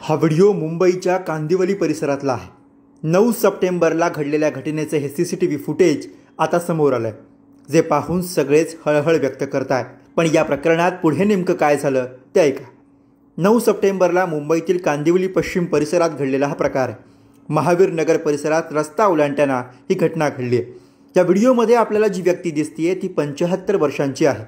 हा व्हिडिओ मुंबईच्या कांदिवली परिसरातला आहे नऊ सप्टेंबरला घडलेल्या घटनेचे हे C C T V footage आता समोर आलं आहे जे पाहून सगळेच हळहळ व्यक्त करत पण या प्रकरणात पुढे नेमकं काय झालं ते ऐका नऊ सप्टेंबरला मुंबईतील कांदिवली पश्चिम परिसरात घडलेला हा प्रकार आहे महावीर नगर परिसरात रस्ता ओलांडताना ही घटना घडली आहे त्या व्हिडिओमध्ये आपल्याला जी व्यक्ती आहे ती पंच्याहत्तर वर्षांची आहे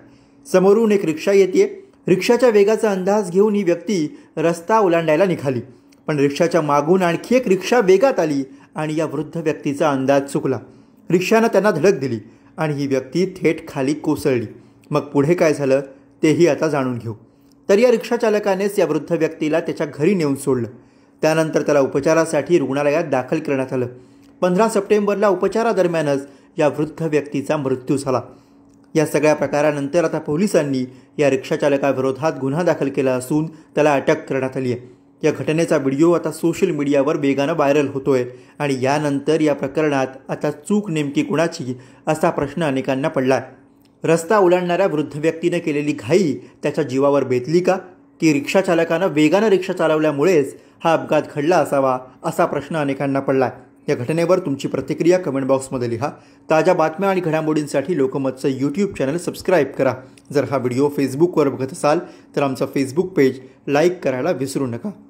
समोरून एक रिक्षा येते रिक्षाच्या वेगाचा अंदाज घेऊन ही व्यक्ती रस्ता ओलांडायला निघाली पण रिक्षाच्या मागून आणखी एक रिक्षा वेगात आली आणि या वृद्ध व्यक्तीचा अंदाज चुकला रिक्षानं त्यांना धडक दिली आणि ही व्यक्ती थेट खाली कोसळली मग पुढे काय झालं तेही आता जाणून घेऊ तर या रिक्षाचालकानेच या वृद्ध व्यक्तीला त्याच्या घरी नेऊन सोडलं त्यानंतर त्याला उपचारासाठी रुग्णालयात दाखल करण्यात आलं पंधरा सप्टेंबरला उपचारादरम्यानच या वृद्ध व्यक्तीचा मृत्यू झाला या सगळ्या प्रकारानंतर आता पोलिसांनी या रिक्षाचालकाविरोधात गुन्हा दाखल केला असून त्याला अटक करण्यात आली आहे या घटनेचा व्हिडिओ आता सोशल मीडियावर वेगानं व्हायरल होतोय आणि यानंतर या प्रकरणात आता चूक नेमकी कुणाची असा प्रश्न अनेकांना पडला रस्ता ओलांडणाऱ्या वृद्ध व्यक्तीने केलेली घाई त्याच्या जीवावर बेतली का की रिक्षाचालकानं वेगानं रिक्षा चालवल्यामुळेच हा अपघात घडला असावा असा प्रश्न अनेकांना पडला आहे या घटनेवर तुमची प्रतिक्रिया कमेंट बॉक्समध्ये लिहा ताज्या बातम्या आणि घडामोडींसाठी लोकमतचं यूट्यूब चॅनल सबस्क्राईब करा जर हा व्हिडिओ फेसबुकवर बघत असाल तर आमचं फेसबुक पेज लाईक करायला विसरू नका